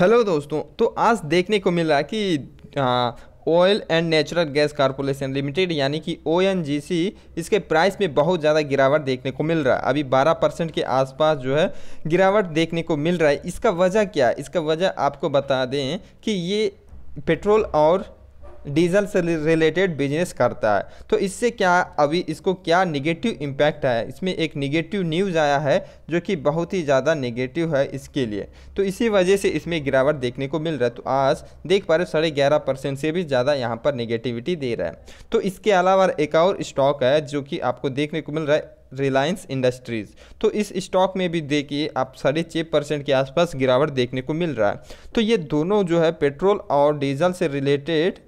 Hello दोस्तों तो आज देखने को मिला कि oil and natural gas corporation limited यानी कि ओ इसके प्राइस में बहुत ज़्यादा गिरावट देखने को मिल रहा है अभी 12 परसेंट के आसपास जो है गिरावट देखने को मिल रहा है इसका वजह क्या है इसका वजह आपको बता दें कि ये पेट्रोल और डीजल से रिलेटेड बिजनेस करता है तो इससे क्या अभी इसको क्या निगेटिव इम्पैक्ट आया इसमें एक निगेटिव न्यूज़ आया है जो कि बहुत ही ज़्यादा निगेटिव है इसके लिए तो इसी वजह से इसमें गिरावट देखने को मिल रहा है तो आज देख पा रहे हो साढ़े ग्यारह परसेंट से भी ज़्यादा यहाँ पर निगेटिविटी दे रहा है तो इसके अलावा एक और स्टॉक है जो कि आपको देखने को मिल रहा है रिलायंस इंडस्ट्रीज़ तो इस स्टॉक में भी देखिए आप साढ़े छः परसेंट के आसपास गिरावट देखने को मिल रहा है तो ये दोनों जो है पेट्रोल और डीजल से रिलेटेड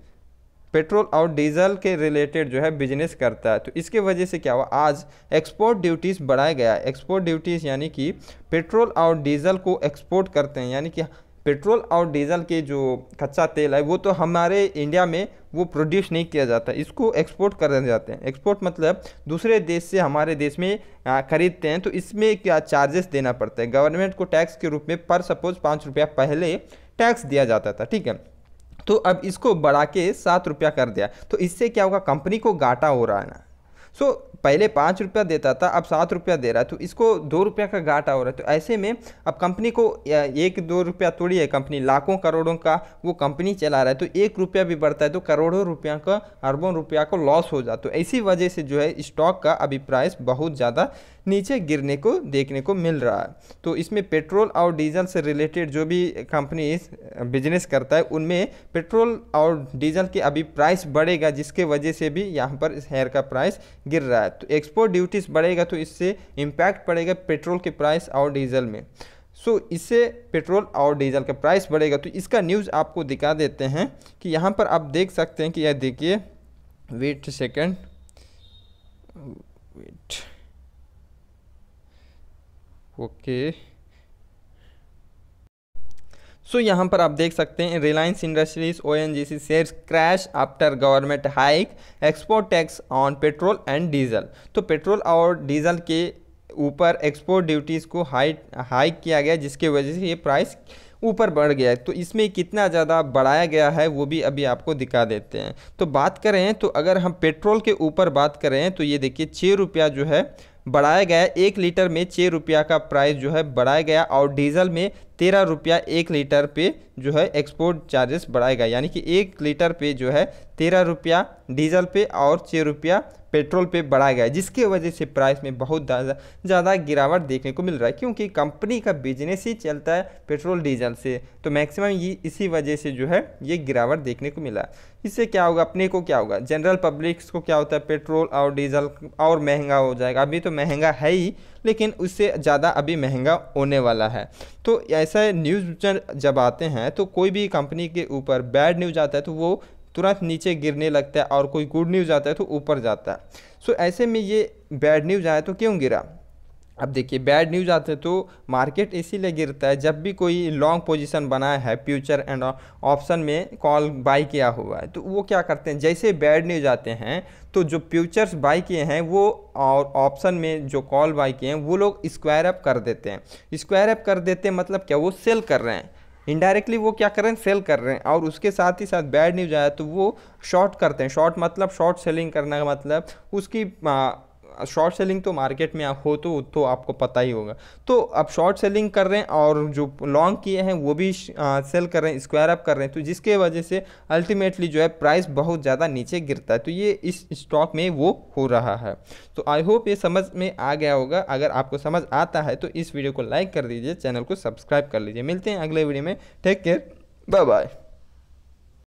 पेट्रोल और डीजल के रिलेटेड जो है बिजनेस करता है तो इसके वजह से क्या हुआ आज एक्सपोर्ट ड्यूटीज़ बढ़ाया गया एक्सपोर्ट ड्यूटीज़ यानी कि पेट्रोल और डीजल को एक्सपोर्ट करते हैं यानी कि पेट्रोल और डीजल के जो कच्चा तेल है वो तो हमारे इंडिया में वो प्रोड्यूस नहीं किया जाता इसको एक्सपोर्ट कर जाते हैं एक्सपोर्ट मतलब दूसरे देश से हमारे देश में ख़रीदते हैं तो इसमें क्या चार्जेस देना पड़ता है गवर्नमेंट को टैक्स के रूप में पर सपोज़ पाँच रुपया पहले टैक्स दिया जाता था ठीक है तो अब इसको बढ़ा के सात रुपया कर दिया तो इससे क्या होगा कंपनी को घाटा हो रहा है ना सो so, पहले पाँच रुपया देता था अब सात रुपया दे रहा है तो इसको दो रुपया का घाटा हो रहा है तो ऐसे में अब कंपनी को एक दो रुपया तोड़ी है कंपनी लाखों करोड़ों का वो कंपनी चला रहा है तो एक रुपया भी बढ़ता है तो करोड़ों रुपया का अरबों रुपया को लॉस हो जाता है तो इसी वजह से जो है स्टॉक का अभी प्राइस बहुत ज़्यादा नीचे गिरने को देखने को मिल रहा है तो इसमें पेट्रोल और डीजल से रिलेटेड जो भी कंपनी बिजनेस करता है उनमें पेट्रोल और डीजल के अभी प्राइस बढ़ेगा जिसके वजह से भी यहाँ पर इस हेयर का प्राइस गिर रहा है है तो एक्सपोर्ट ड्यूटीज़ बढ़ेगा तो इससे इम्पैक्ट पड़ेगा पेट्रोल के प्राइस और डीजल में सो so, इससे पेट्रोल और डीजल का प्राइस बढ़ेगा तो इसका न्यूज़ आपको दिखा देते हैं कि यहाँ पर आप देख सकते हैं कि यह देखिए wait second wait okay okay. So so, यहाँ पर आप देख सकते हैं Reliance Industries O N G C share crash after government hike export tax on petrol and diesel तो पेट्रोल और डीजल के ऊपर एक्सपोर्ट ड्यूटीज़ को हाई हाइक किया गया जिसके वजह से ये प्राइस ऊपर बढ़ गया है तो इसमें कितना ज़्यादा बढ़ाया गया है वो भी अभी आपको दिखा देते हैं तो बात करें तो अगर हम पेट्रोल के ऊपर बात करें तो ये देखिए छः रुपया जो है बढ़ाया गया एक लीटर में छः रुपया का प्राइस जो है बढ़ाया गया और डीजल में तेरह रुपया एक लीटर पे जो है एक्सपोर्ट चार्जेस बढ़ाया गया यानी कि एक लीटर पे जो है तेरह रुपया डीजल पे और छः रुपया पेट्रोल पे बढ़ाया गया जिसके वजह से प्राइस में बहुत ज़्यादा गिरावट देखने को मिल रहा है क्योंकि कंपनी का बिजनेस ही चलता है पेट्रोल डीजल से तो मैक्सिमम ये इसी वजह से जो है ये गिरावट देखने को मिला इससे क्या होगा अपने को क्या होगा जनरल पब्लिक्स को क्या होता है पेट्रोल और डीजल और महंगा हो जाएगा अभी तो महंगा है ही लेकिन उससे ज़्यादा अभी महंगा होने वाला है तो ऐसा न्यूज़ जब आते हैं तो कोई भी कंपनी के ऊपर बैड न्यूज आता है तो वो तुरंत नीचे गिरने लगता है और कोई गुड न्यूज़ आता है तो ऊपर जाता है सो ऐसे में ये बैड न्यूज़ आया तो क्यों गिरा अब देखिए बैड न्यूज़ आते तो मार्केट इसीलिए गिरता है जब भी कोई लॉन्ग पोजीशन बनाया है फ्यूचर एंड ऑप्शन में कॉल बाई किया हुआ है तो वो क्या करते हैं जैसे बैड न्यूज़ आते हैं तो जो फ्यूचर्स बाई किए हैं वो और ऑप्शन में जो कॉल बाई किए हैं वो लोग स्क्वायर अप कर देते हैं स्क्वायर अप कर देते हैं मतलब क्या वो सेल कर रहे हैं इनडायरेक्टली वो क्या कर रहे हैं सेल कर रहे हैं और उसके साथ ही साथ बैड न्यूज आया तो वो शॉर्ट करते हैं शॉर्ट मतलब शॉर्ट सेलिंग करना का मतलब उसकी शॉर्ट सेलिंग तो मार्केट में हो तो तो आपको पता ही होगा तो आप शॉर्ट सेलिंग कर रहे हैं और जो लॉन्ग किए हैं वो भी सेल कर रहे हैं स्क्वायर अप कर रहे हैं तो जिसके वजह से अल्टीमेटली जो है प्राइस बहुत ज़्यादा नीचे गिरता है तो ये इस स्टॉक में वो हो रहा है तो आई होप ये समझ में आ गया होगा अगर आपको समझ आता है तो इस वीडियो को लाइक कर दीजिए चैनल को सब्सक्राइब कर लीजिए मिलते हैं अगले वीडियो में टेक केयर बाय बाय